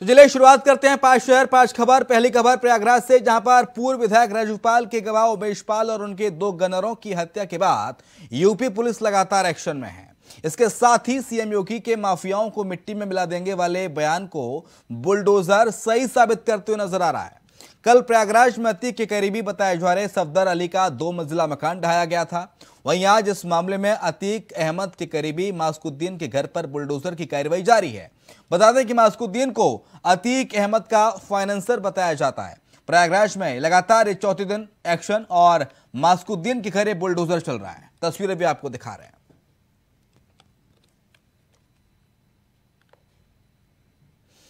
तो चलिए शुरुआत करते हैं पांच शहर पांच खबर पहली खबर प्रयागराज से जहां पर पूर्व विधायक राजूपाल के गवाह उमेश पाल और उनके दो गनरों की हत्या के बाद यूपी पुलिस लगातार एक्शन में है इसके साथ ही सीएम योगी के माफियाओं को मिट्टी में मिला देंगे वाले बयान को बुलडोजर सही साबित करते हुए नजर आ रहा है कल प्रयागराज में अतीक के करीबी बताए जा रहे सफदर अली का दो मंजिला मकान ढाया गया था वहीं आज इस मामले में अतीक अहमद के करीबी मास्कुद्दीन के घर पर बुलडोजर की कार्रवाई जारी है बता दें कि मास्कुद्दीन को अतीक अहमद का फाइनेंसर बताया जाता है प्रयागराज में लगातार चौथे दिन एक्शन और मास्कुद्दीन के घर बुलडोजर चल रहा है तस्वीरें भी आपको दिखा रहे हैं